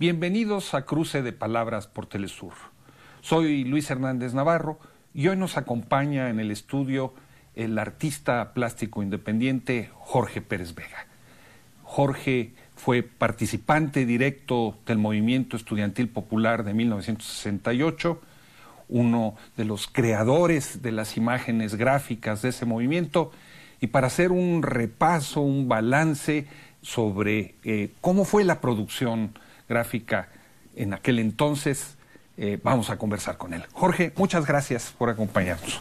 Bienvenidos a Cruce de Palabras por Telesur. Soy Luis Hernández Navarro y hoy nos acompaña en el estudio el artista plástico independiente Jorge Pérez Vega. Jorge fue participante directo del movimiento estudiantil popular de 1968, uno de los creadores de las imágenes gráficas de ese movimiento, y para hacer un repaso, un balance sobre eh, cómo fue la producción gráfica en aquel entonces. Eh, vamos a conversar con él. Jorge, muchas gracias por acompañarnos.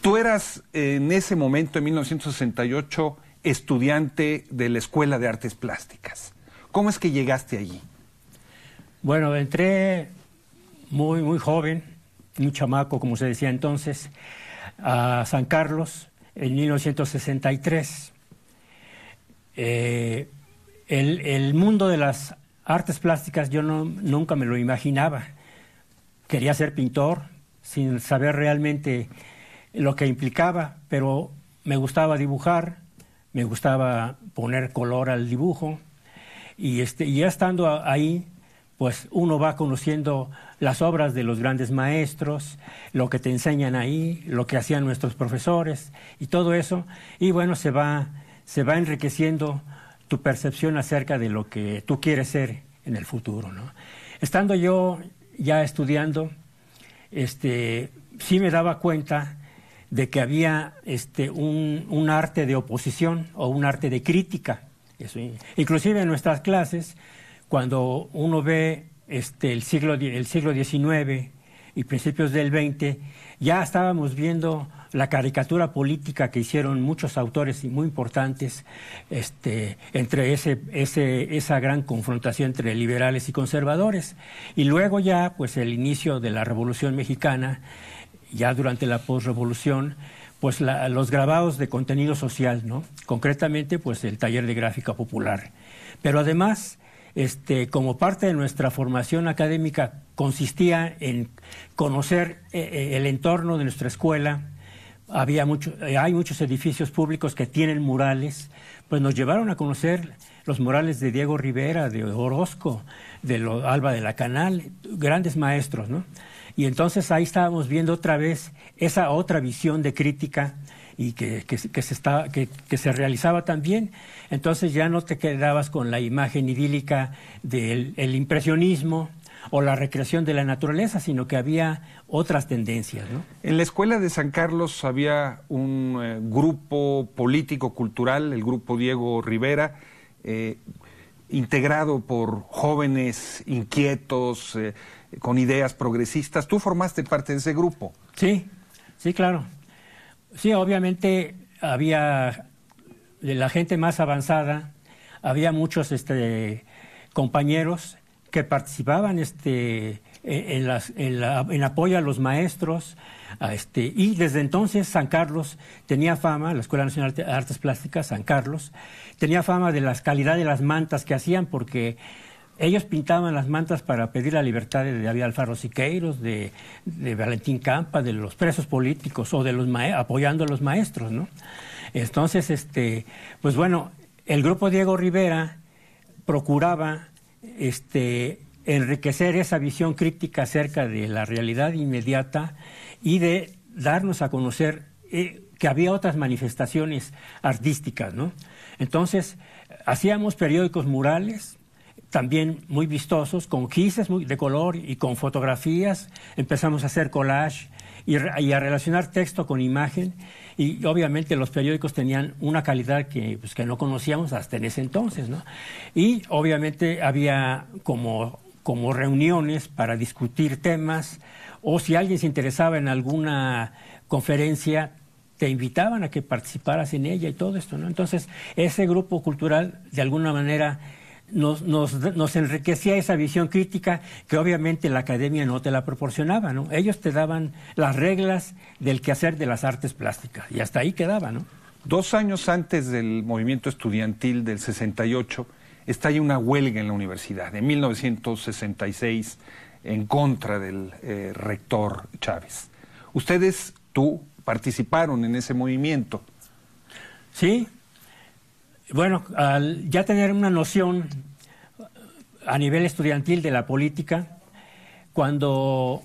Tú eras en ese momento, en 1968, estudiante de la Escuela de Artes Plásticas. ¿Cómo es que llegaste allí? Bueno, entré muy, muy joven, un chamaco, como se decía entonces, a San Carlos en 1963 el, mundo de las artes plásticas yo no, nunca me lo imaginaba. Quería ser pintor sin saber realmente lo que implicaba, pero me gustaba dibujar, me gustaba poner color al dibujo y, este, ya estando ahí, pues uno va conociendo las obras de los grandes maestros, lo que te enseñan ahí, lo que hacían nuestros profesores y todo eso, y bueno, se va, se va enriqueciendo tu percepción acerca de lo que tú quieres ser en el futuro. ¿no? Estando yo ya estudiando, este, sí me daba cuenta de que había este, un, arte de oposición o un arte de crítica. inclusive en nuestras clases, cuando uno ve este, el, siglo, el siglo XIX, y principios del 20, ya estábamos viendo la caricatura política que hicieron muchos autores y muy importantes este, entre esa gran confrontación entre liberales y conservadores. Y luego ya, pues el inicio de la Revolución Mexicana, ya durante la posrevolución, pues los grabados de contenido social, ¿no? Concretamente, pues el taller de gráfica popular. Pero además, este, como parte de nuestra formación académica, consistía en conocer eh, eh, el entorno de nuestra escuela. Había eh, hay muchos edificios públicos que tienen murales, pues nos llevaron a conocer los murales de Diego Rivera, de Orozco, de Alba de la Canal, grandes maestros, ¿no? Y entonces ahí estábamos viendo otra vez esa otra visión de crítica y que, que, se estaba, que, que, se realizaba también. Entonces ya no te quedabas con la imagen idílica del impresionismo o la recreación de la naturaleza, sino que había otras tendencias. ¿no? En la escuela de San Carlos había un eh, grupo político-cultural, el grupo Diego Rivera, eh, integrado por jóvenes inquietos, eh, con ideas progresistas. Tú formaste parte de ese grupo. Sí, sí, claro. Sí, obviamente había la gente más avanzada, había muchos este, compañeros que participaban este, en, en, en, apoyo a los maestros. este, y desde entonces San Carlos tenía fama, la Escuela Nacional de Artes Plásticas, San Carlos, tenía fama de la calidad de las mantas que hacían porque ellos pintaban las mantas para pedir la libertad de David Alfaro Siqueiros, de, Valentín Campa, de los presos políticos o de los apoyando a los maestros, ¿no? Entonces, este, pues bueno, el grupo Diego Rivera procuraba este, enriquecer esa visión crítica acerca de la realidad inmediata y de darnos a conocer eh, que había otras manifestaciones artísticas, ¿no? Entonces, hacíamos periódicos murales, también muy vistosos, con gises muy, de color y con fotografías. Empezamos a hacer collage y, a relacionar texto con imagen. Y obviamente los periódicos tenían una calidad que, pues, que no conocíamos hasta en ese entonces. ¿no? Y obviamente había como, como reuniones para discutir temas o si alguien se interesaba en alguna conferencia, te invitaban a que participaras en ella y todo esto, ¿no? Entonces, ese grupo cultural, de alguna manera, nos, nos, enriquecía esa visión crítica que obviamente la academia no te la proporcionaba, ¿no? Ellos te daban las reglas del quehacer de las artes plásticas y hasta ahí quedaba, ¿no? Dos años antes del movimiento estudiantil del 68, estalló una huelga en la universidad, en 1966, en contra del eh, rector Chávez. Ustedes, tú, participaron en ese movimiento. Sí, bueno, al ya tener una noción a nivel estudiantil de la política, cuando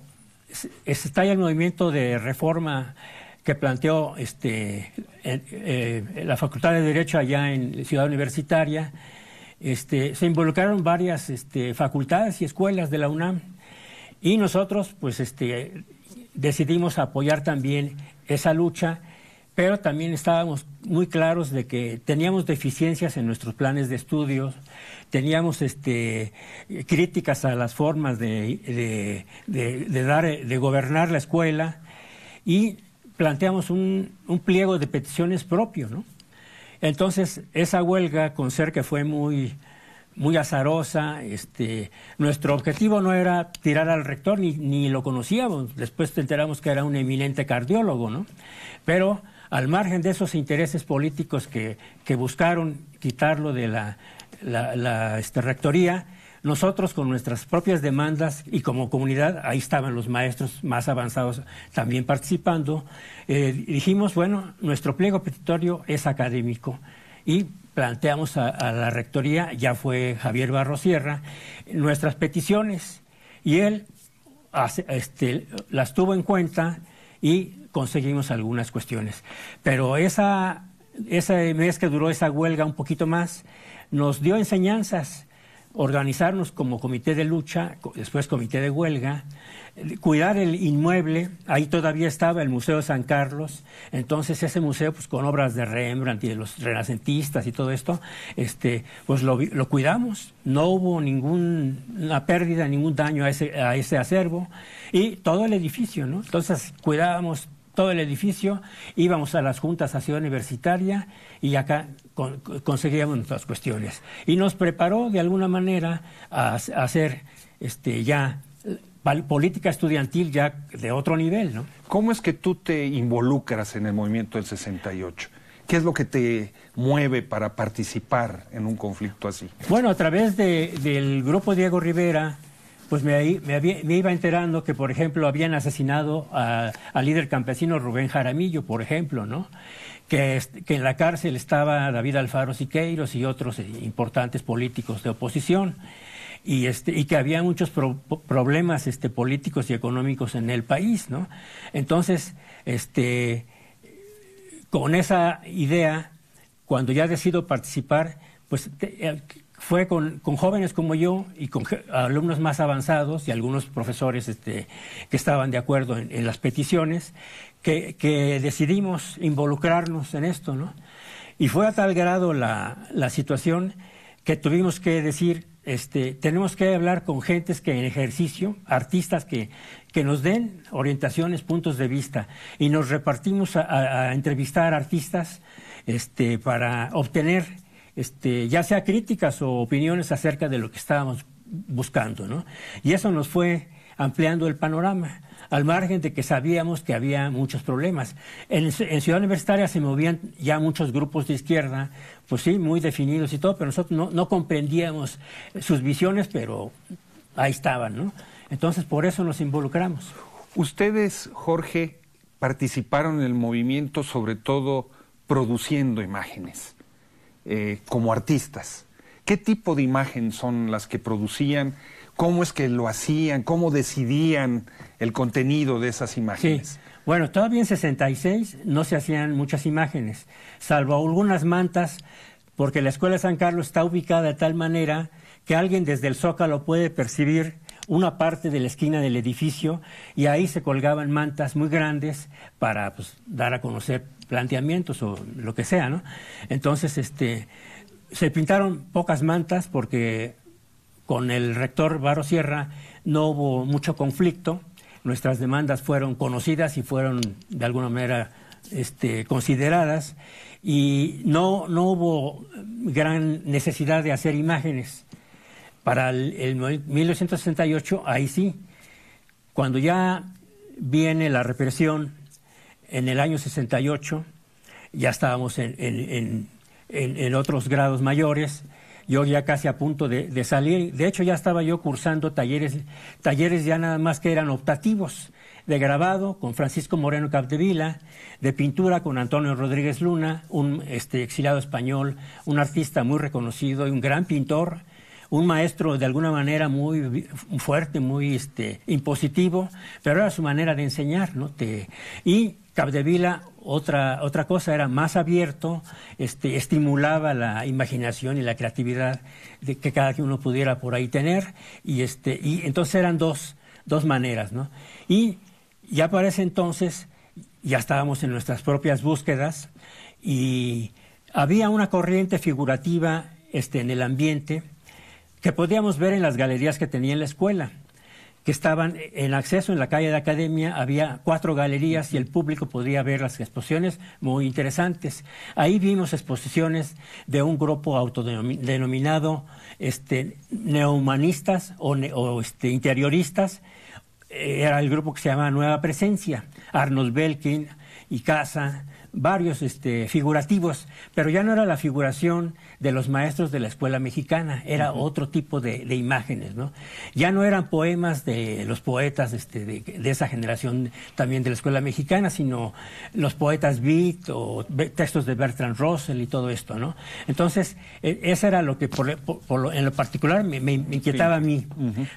estalla el movimiento de reforma que planteó este, eh, la Facultad de Derecho allá en Ciudad Universitaria, este, se involucraron varias este, facultades y escuelas de la UNAM y nosotros pues decidimos apoyar también esa lucha pero también estábamos muy claros de que teníamos deficiencias en nuestros planes de estudios, teníamos este, críticas a las formas de, dar, de gobernar la escuela y planteamos un, pliego de peticiones propio. Entonces, esa huelga con ser que fue muy, muy azarosa. Este, nuestro objetivo no era tirar al rector, ni, lo conocíamos. Después te enteramos que era un eminente cardiólogo, ¿no? Pero al margen de esos intereses políticos que, buscaron quitarlo de la, este, rectoría, nosotros con nuestras propias demandas y como comunidad, ahí estaban los maestros más avanzados también participando, eh, dijimos, bueno, nuestro pliego petitorio es académico y planteamos a, la rectoría, ya fue Javier Barro Sierra, nuestras peticiones y él este, las tuvo en cuenta y conseguimos algunas cuestiones. Pero esa, ese mes que duró esa huelga un poquito más, nos dio enseñanzas, organizarnos como comité de lucha, después comité de huelga, cuidar el inmueble, ahí todavía estaba el Museo San Carlos, entonces ese museo pues con obras de Rembrandt y de los renacentistas y todo esto, este, pues lo, lo cuidamos, no hubo ninguna pérdida, ningún daño a ese, a ese acervo y todo el edificio, ¿no? Entonces cuidábamos todo el edificio, íbamos a las juntas a Ciudad Universitaria y acá conseguíamos nuestras cuestiones. Y nos preparó de alguna manera a, hacer este, ya política estudiantil ya de otro nivel. ¿Cómo es que tú te involucras en el movimiento del 68? ¿Qué es lo que te mueve para participar en un conflicto así? Bueno, a través del grupo Diego Rivera, pues me, iba enterando que, por ejemplo, habían asesinado al líder campesino Rubén Jaramillo, por ejemplo, ¿no? Que, en la cárcel estaba David Alfaro Siqueiros y otros eh, importantes políticos de oposición. Y, este, que había muchos problemas este, políticos y económicos en el país, ¿no? Entonces, este, con esa idea, cuando ya decido participar, pues eh, fue con, jóvenes como yo y con alumnos más avanzados y algunos profesores este, que estaban de acuerdo en, las peticiones, que, decidimos involucrarnos en esto, ¿no? Y fue a tal grado la, situación que tuvimos que decir, este, tenemos que hablar con gentes que en ejercicio, artistas que, nos den orientaciones, puntos de vista, y nos repartimos a, entrevistar artistas este, para obtener este, ya sea críticas o opiniones acerca de lo que estábamos buscando, Y eso nos fue ampliando el panorama, al margen de que sabíamos que había muchos problemas. En, Ciudad Universitaria se movían ya muchos grupos de izquierda, pues sí, muy definidos y todo, pero nosotros no, comprendíamos sus visiones, pero ahí estaban, Entonces, por eso nos involucramos. Ustedes, Jorge, participaron en el movimiento sobre todo produciendo imágenes. Eh, como artistas. ¿Qué tipo de imagen son las que producían? ¿Cómo es que lo hacían? ¿Cómo decidían el contenido de esas imágenes? Bueno, todavía en 66 no se hacían muchas imágenes, salvo algunas mantas, porque la Escuela San Carlos está ubicada de tal manera que alguien desde el Zócalo puede percibir una parte de la esquina del edificio y ahí se colgaban mantas muy grandes para pues, dar a conocer planteamientos o lo que sea, Entonces, este, se pintaron pocas mantas porque con el rector Baro Sierra no hubo mucho conflicto. Nuestras demandas fueron conocidas y fueron de alguna manera este, consideradas y no, no hubo gran necesidad de hacer imágenes para el, 1968, ahí sí, cuando ya viene la represión, en el año 68, ya estábamos en, otros grados mayores, yo ya casi a punto de, salir, de hecho ya estaba yo cursando talleres, talleres ya nada más que eran optativos, de grabado con Francisco Moreno Capdevila, de pintura con Antonio Rodríguez Luna, un este, exiliado español, un artista muy reconocido y un gran pintor, un maestro de alguna manera muy fuerte, muy este, impositivo, pero era su manera de enseñar, ¿no? y Capdevila, otra, otra cosa, era más abierto, este, estimulaba la imaginación y la creatividad de, que cada uno pudiera por ahí tener, y, este, y entonces eran dos, maneras, ¿no? Y ya para ese entonces ya estábamos en nuestras propias búsquedas y había una corriente figurativa este, en el ambiente que podíamos ver en las galerías que tenía en la escuela que estaban en acceso en la calle de Academia, había cuatro galerías y el público podía ver las exposiciones muy interesantes. Ahí vimos exposiciones de un grupo autodenominado este, neohumanistas o, este, interioristas, era el grupo que se llama Nueva Presencia, Arnold Belkin y Casa, varios este, figurativos, pero ya no era la figuración de los maestros de la escuela mexicana, era otro tipo de, imágenes, ¿no? Ya no eran poemas de los poetas este, de, esa generación también de la escuela mexicana, sino los poetas Beat o textos de Bertrand Russell y todo esto, ¿no? Entonces, e, eso era lo que en lo particular me, inquietaba a mí,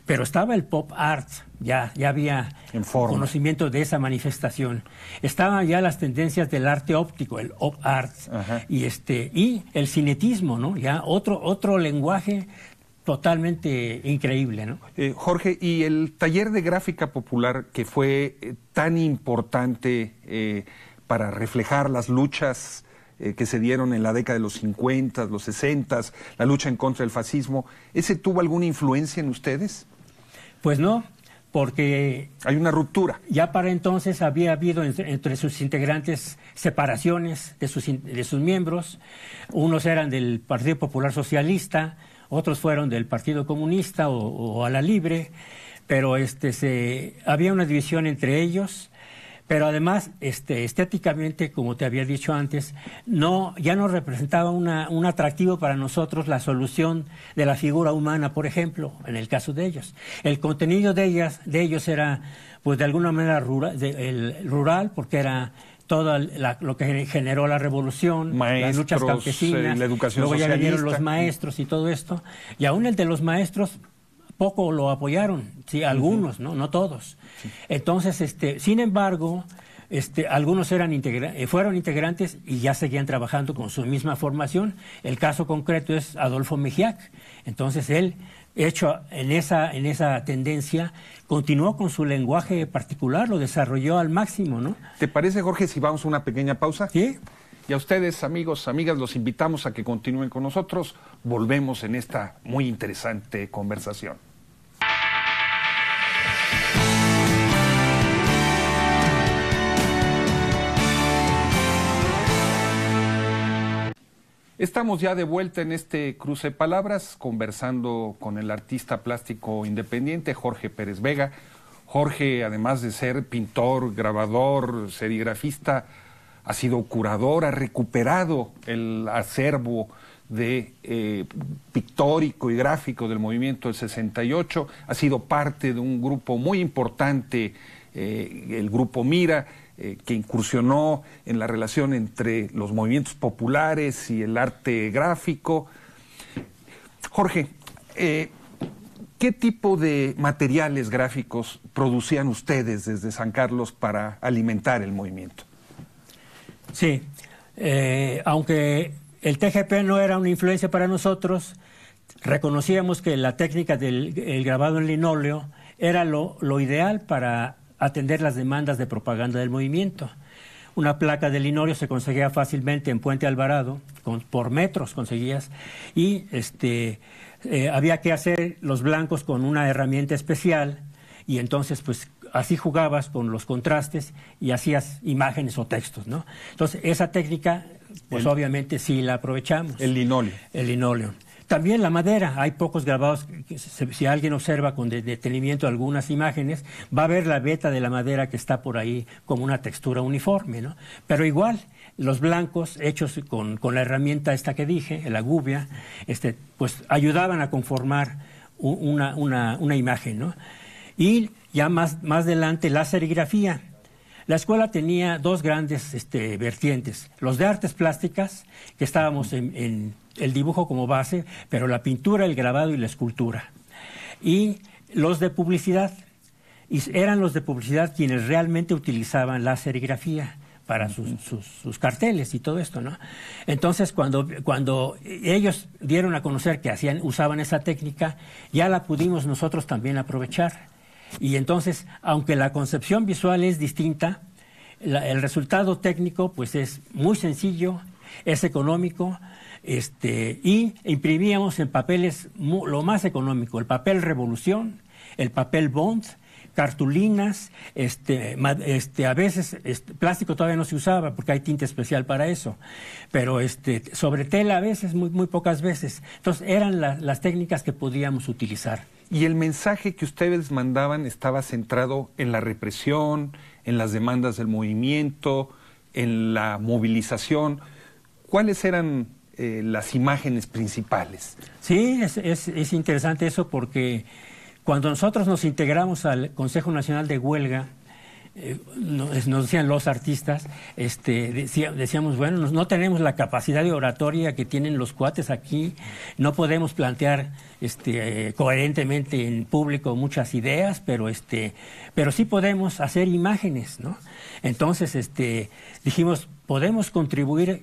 pero estaba el pop art, ya, ya había conocimiento de esa manifestación. Estaban ya las tendencias del arte óptico, el op art, y, este, y el cinetismo ya otro, otro lenguaje totalmente increíble, eh, Jorge, y el taller de gráfica popular que fue eh, tan importante eh, para reflejar las luchas que se dieron en la década de los 50, los 60, la lucha en contra del fascismo, ¿ese tuvo alguna influencia en ustedes? Pues no, porque... Hay una ruptura. Ya para entonces había habido entre, sus integrantes separaciones de sus, de sus miembros. Unos eran del Partido Popular Socialista, otros fueron del Partido Comunista o, o a la Libre, pero este, se, había una división entre ellos pero además, este, estéticamente, como te había dicho antes, no, ya no representaba una, un atractivo para nosotros la solución de la figura humana, por ejemplo, en el caso de ellos. El contenido de ellas, de ellos era, pues de alguna manera rural, rural porque era todo lo que generó la revolución, las luchas campesinas, eh, la educación luego ya vinieron los maestros y todo esto, y aún el de los maestros poco lo apoyaron, sí, algunos, no, no todos. Entonces, este, sin embargo, este, algunos eran eh, fueron integrantes y ya seguían trabajando con su misma formación. El caso concreto es Adolfo Mejiac. Entonces él, hecho en esa, en esa tendencia, continuó con su lenguaje particular, lo desarrolló al máximo, ¿no? ¿Te parece, Jorge, si vamos a una pequeña pausa? Sí. Y a ustedes, amigos, amigas, los invitamos a que continúen con nosotros. Volvemos en esta muy interesante conversación. Estamos ya de vuelta en este cruce de palabras, conversando con el artista plástico independiente Jorge Pérez Vega. Jorge, además de ser pintor, grabador, serigrafista, ha sido curador, ha recuperado el acervo de eh, pictórico y gráfico del movimiento del 68, ha sido parte de un grupo muy importante, eh, el grupo Mira eh, que incursionó en la relación entre los movimientos populares y el arte gráfico. Jorge, eh, ¿qué tipo de materiales gráficos producían ustedes desde San Carlos para alimentar el movimiento? Sí, eh, aunque el TGP no era una influencia para nosotros, reconocíamos que la técnica del grabado en linóleo era lo, lo ideal para atender las demandas de propaganda del movimiento. Una placa de linorio se conseguía fácilmente en Puente Alvarado, por metros conseguías, y este, eh, había que hacer los blancos con una herramienta especial, y entonces pues así jugabas con los contrastes y hacías imágenes o textos, ¿no? Entonces esa técnica pues obviamente sí la aprovechamos. El linóleo. El linóleo. También la madera, hay pocos grabados, si alguien observa con detenimiento algunas imágenes, va a ver la veta de la madera que está por ahí como una textura uniforme, ¿no? Pero igual, los blancos hechos con, la herramienta esta que dije, la gubia, este, pues ayudaban a conformar una, imagen, ¿no? Y ya más, más adelante la serigrafía la escuela tenía dos grandes este, vertientes, los de artes plásticas, que estábamos en, el dibujo como base, pero la pintura, el grabado y la escultura, y los de publicidad. Y eran los de publicidad quienes realmente utilizaban la serigrafía para sus, carteles y todo esto, ¿no? Entonces, cuando, cuando ellos dieron a conocer que hacían, usaban esa técnica, ya la pudimos nosotros también aprovechar. Y entonces, aunque la concepción visual es distinta, el resultado técnico pues es muy sencillo, es económico, este, y imprimíamos en papeles lo más económico, el papel Revolución, el papel Bond, cartulinas, este, este, a veces este, plástico todavía no se usaba porque hay tinta especial para eso, pero este, sobre tela a veces, muy, muy pocas veces. Entonces eran las técnicas que podíamos utilizar. Y el mensaje que ustedes mandaban estaba centrado en la represión, en las demandas del movimiento, en la movilización. ¿Cuáles eran eh, las imágenes principales? Sí, es interesante eso porque cuando nosotros nos integramos al Consejo Nacional de Huelga, eh, nos decían los artistas, este, decíamos, bueno, no, tenemos la capacidad de oratoria que tienen los cuates aquí, no podemos plantear este, coherentemente en público muchas ideas, pero, este, pero sí podemos hacer imágenes, ¿no? Entonces, este, dijimos, podemos contribuir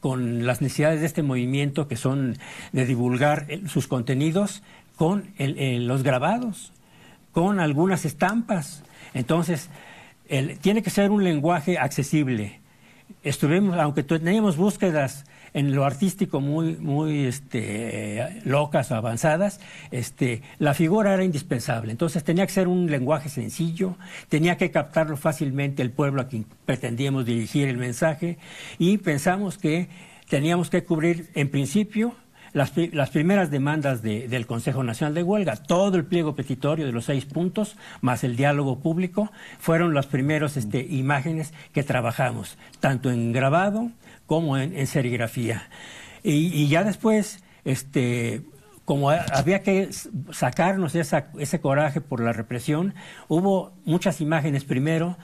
con las necesidades de este movimiento que son de divulgar eh, sus contenidos con eh, los grabados, con algunas estampas. Entonces, tiene que ser un lenguaje accesible. Estuvimos, aunque teníamos búsquedas en lo artístico muy, muy este, locas o avanzadas, este, la figura era indispensable. Entonces tenía que ser un lenguaje sencillo, tenía que captarlo fácilmente el pueblo a quien pretendíamos dirigir el mensaje y pensamos que teníamos que cubrir en principio las, primeras demandas del Consejo Nacional de Huelga, todo el pliego petitorio de los seis puntos, más el diálogo público, fueron las primeras este, imágenes que trabajamos, tanto en grabado como en, serigrafía. Y, ya después, este, como había que sacarnos ese coraje por la represión, hubo muchas imágenes primero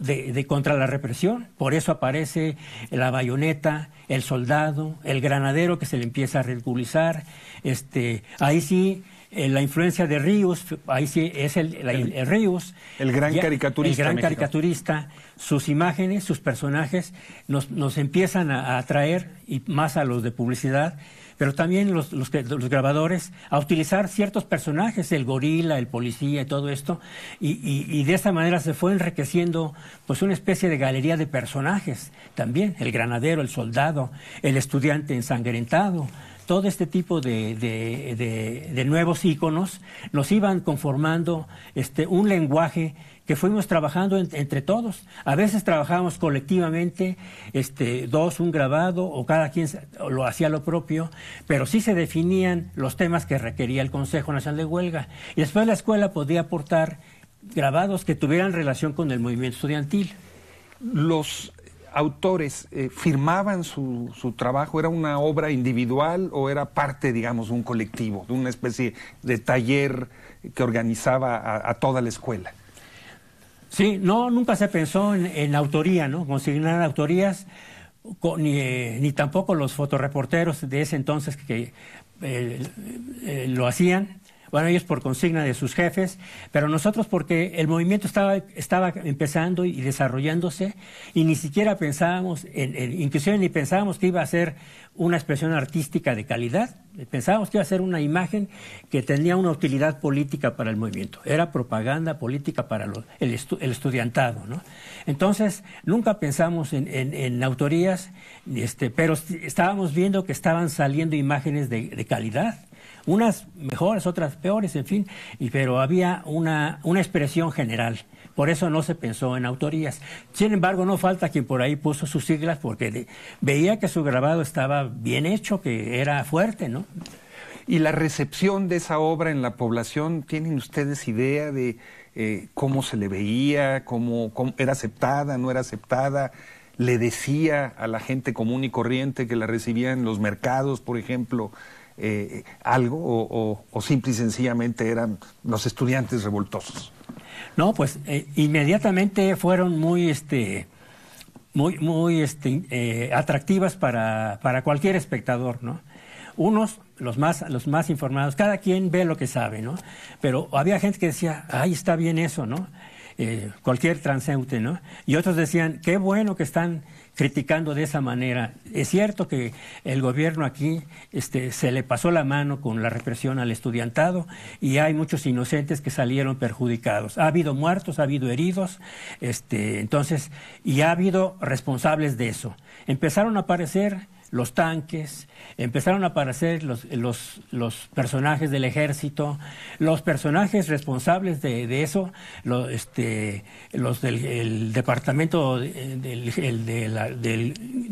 de, contra la represión, por eso aparece la bayoneta, el soldado, el granadero que se le empieza a ridiculizar, este, ahí sí eh, la influencia de Ríos, ahí sí es el, Ríos. El gran caricaturista. El gran caricaturista, sus imágenes, sus personajes nos, empiezan a atraer, y más a los de publicidad, pero también los, los, grabadores, a utilizar ciertos personajes, el gorila, el policía y todo esto, y, y, y, de esa manera se fue enriqueciendo pues una especie de galería de personajes también, el granadero, el soldado, el estudiante ensangrentado, todo este tipo de, nuevos íconos nos iban conformando este, un lenguaje que fuimos trabajando entre todos. A veces trabajábamos colectivamente, este, dos, un grabado, o cada quien lo hacía lo propio, pero sí se definían los temas que requería el Consejo Nacional de Huelga. Y después la escuela podía aportar grabados que tuvieran relación con el movimiento estudiantil. Los autores eh, firmaban su, su, trabajo? ¿Era una obra individual o era parte, digamos, de un colectivo, de una especie de taller que organizaba a, toda la escuela? Sí, no, nunca se pensó en, en autoría, ¿no? Consignar autorías, eh, ni, tampoco los fotoreporteros de ese entonces que, eh, lo hacían bueno, ellos por consigna de sus jefes, pero nosotros porque el movimiento estaba, estaba empezando y desarrollándose y ni siquiera pensábamos, en, inclusive ni pensábamos que iba a ser una expresión artística de calidad, pensábamos que iba a ser una imagen que tenía una utilidad política para el movimiento, era propaganda política para el, el, estudiantado. Entonces, nunca pensamos en, en autorías, este, pero estábamos viendo que estaban saliendo imágenes de, de calidad unas mejores, otras peores, en fin, y, pero había una, expresión general. Por eso no se pensó en autorías. Sin embargo, no falta quien por ahí puso sus siglas porque veía que su grabado estaba bien hecho, que era fuerte, ¿no? ¿Y la recepción de esa obra en la población, tienen ustedes idea de eh, cómo se le veía, cómo, era aceptada, no era aceptada? ¿Le decía a la gente común y corriente que la recibía en los mercados, por ejemplo, eh, algo o, simple y sencillamente eran los estudiantes revoltosos? No, pues eh, inmediatamente fueron muy, este, muy, muy este, eh, atractivas para, cualquier espectador, ¿no? Unos, los más, los más informados, cada quien ve lo que sabe, ¿no? Pero había gente que decía, ahí está bien eso, ¿no? cualquier transeúnte, ¿no? Y otros decían, qué bueno que están criticando de esa manera. Es cierto que el gobierno aquí este, se le pasó la mano con la represión al estudiantado y hay muchos inocentes que salieron perjudicados. Ha habido muertos, ha habido heridos, este, entonces, y ha habido responsables de eso. Empezaron a aparecer los tanques, empezaron a aparecer los, los, personajes del ejército, los personajes responsables de, eso, los, este, los del departamento del,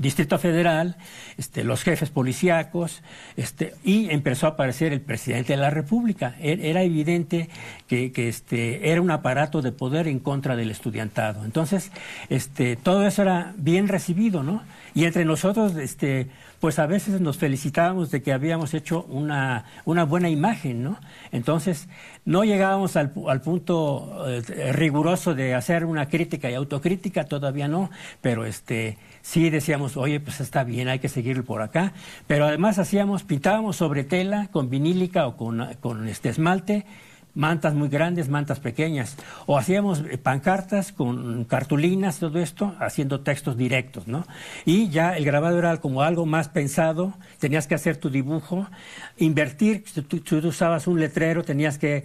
Distrito Federal, este, los jefes policíacos, este, y empezó a aparecer el presidente de la República. Er, era evidente que, que este, era un aparato de poder en contra del estudiantado. Entonces, este, todo eso era bien recibido, ¿no? Y entre nosotros, este, pues a veces nos felicitábamos de que habíamos hecho una, una buena imagen, ¿no? Entonces, no llegábamos al, al punto eh, riguroso de hacer una crítica y autocrítica, todavía no, pero este, sí decíamos, oye, pues está bien, hay que seguir por acá. Pero además hacíamos, pintábamos sobre tela con vinílica o con, con este esmalte mantas muy grandes, mantas pequeñas, o hacíamos eh, pancartas con cartulinas, todo esto, haciendo textos directos, ¿no? Y ya el grabado era como algo más pensado, tenías que hacer tu dibujo, invertir, si tú, tú usabas un letrero, tenías que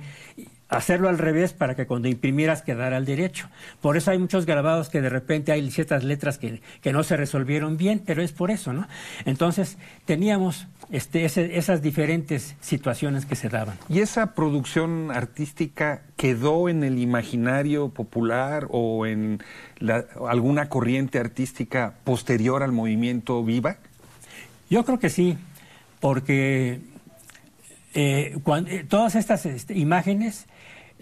hacerlo al revés para que cuando imprimieras quedara al derecho. Por eso hay muchos grabados que de repente hay ciertas letras que, no se resolvieron bien, pero es por eso, ¿no? Entonces teníamos este, esas diferentes situaciones que se daban. ¿Y esa producción artística quedó en el imaginario popular o en alguna corriente artística posterior al movimiento Viva? Yo creo que sí, porque eh, eh, todas estas este, imágenes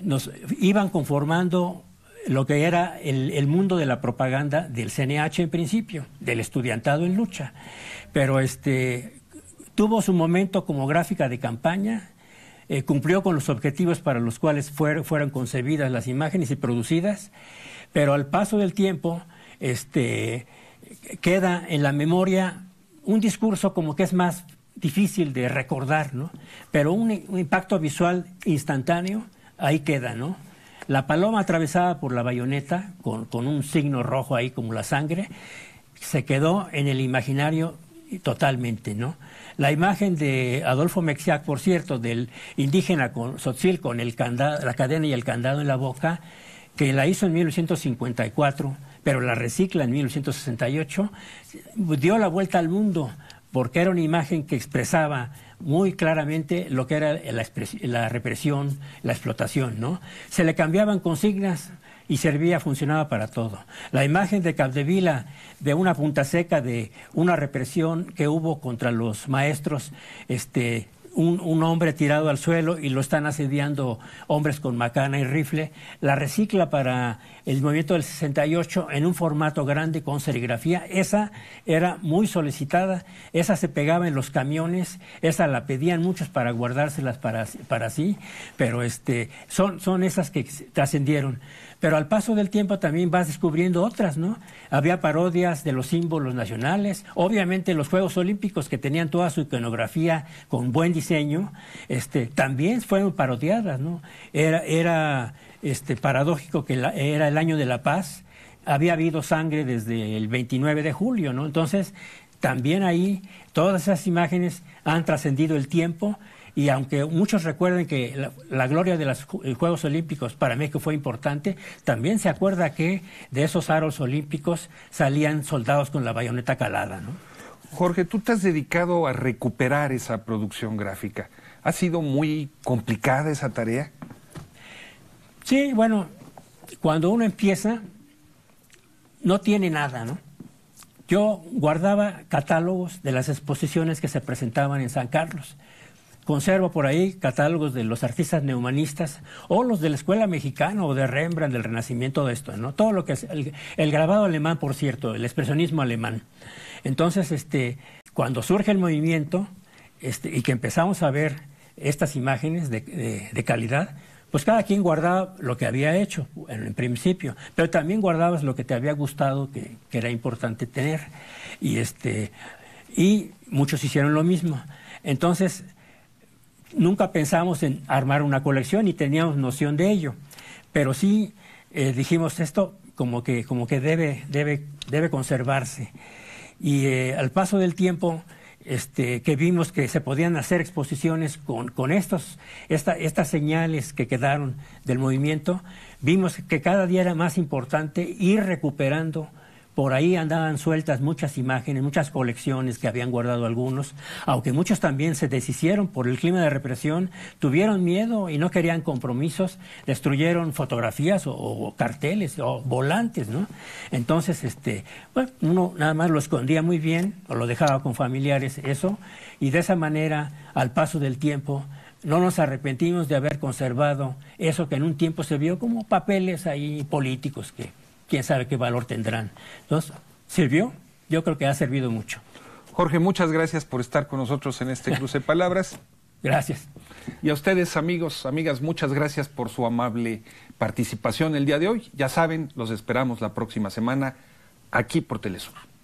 nos iban conformando lo que era el, mundo de la propaganda del CNH en principio, del estudiantado en lucha. Pero este, tuvo su momento como gráfica de campaña, eh, cumplió con los objetivos para los cuales fueron concebidas las imágenes y producidas, pero al paso del tiempo este, queda en la memoria un discurso como que es más difícil de recordar, pero un impacto visual instantáneo ahí queda, ¿no? La paloma atravesada por la bayoneta, con, un signo rojo ahí como la sangre, se quedó en el imaginario totalmente, ¿no? La imagen de Adolfo Mexiac, por cierto, del indígena con Sotzil con el la cadena y el candado en la boca, que la hizo en 1954, pero la recicla en 1968, dio la vuelta al mundo porque era una imagen que expresaba muy claramente lo que era la, represión, la explotación, ¿no? Se le cambiaban consignas y servía, funcionaba para todo. La imagen de Capdevila, de una punta seca, de una represión que hubo contra los maestros este, un, un, hombre tirado al suelo y lo están asediando hombres con macana y rifle, la recicla para el movimiento del 68 en un formato grande con serigrafía. Esa era muy solicitada, esa se pegaba en los camiones, esa la pedían muchos para guardárselas para, para sí, pero este, son, son esas que trascendieron. Pero al paso del tiempo también vas descubriendo otras, ¿no? Había parodias de los símbolos nacionales, obviamente los Juegos Olímpicos que tenían toda su iconografía con buen diseño, este, también fueron parodiadas, ¿no? Era, era este, paradójico que era el año de la paz, había habido sangre desde el 29 de julio, ¿no? Entonces, también ahí todas esas imágenes han trascendido el tiempo y aunque muchos recuerden que la, gloria de los eh, Juegos Olímpicos para México fue importante, también se acuerda que de esos aros olímpicos salían soldados con la bayoneta calada, ¿no? Jorge, tú te has dedicado a recuperar esa producción gráfica. ¿Ha sido muy complicada esa tarea? Sí, bueno, cuando uno empieza, no tiene nada, ¿no? Yo guardaba catálogos de las exposiciones que se presentaban en San Carlos Conservo por ahí catálogos de los artistas neumanistas o los de la Escuela Mexicana o de Rembrandt, del Renacimiento, de esto, ¿no? Todo lo que es el, grabado alemán, por cierto, el expresionismo alemán. Entonces, este, cuando surge el movimiento este, y que empezamos a ver estas imágenes de, calidad, pues cada quien guardaba lo que había hecho en, principio, pero también guardabas lo que te había gustado, que, era importante tener. Y, este, y muchos hicieron lo mismo. Entonces, nunca pensamos en armar una colección y teníamos noción de ello, pero sí eh, dijimos esto como que, como que debe, conservarse. Y eh, al paso del tiempo, este, que vimos que se podían hacer exposiciones con, estos, estas señales que quedaron del movimiento, vimos que cada día era más importante ir recuperando por ahí andaban sueltas muchas imágenes, muchas colecciones que habían guardado algunos, aunque muchos también se deshicieron por el clima de represión, tuvieron miedo y no querían compromisos, destruyeron fotografías o, carteles o volantes, ¿no? Entonces, este, bueno, uno nada más lo escondía muy bien o lo dejaba con familiares, eso, y de esa manera, al paso del tiempo, no nos arrepentimos de haber conservado eso que en un tiempo se vio como papeles ahí políticos que quién sabe qué valor tendrán. Entonces, ¿sirvió? Yo creo que ha servido mucho. Jorge, muchas gracias por estar con nosotros en este cruce de palabras. Gracias. Y a ustedes, amigos, amigas, muchas gracias por su amable participación el día de hoy. Ya saben, los esperamos la próxima semana aquí por Telesur.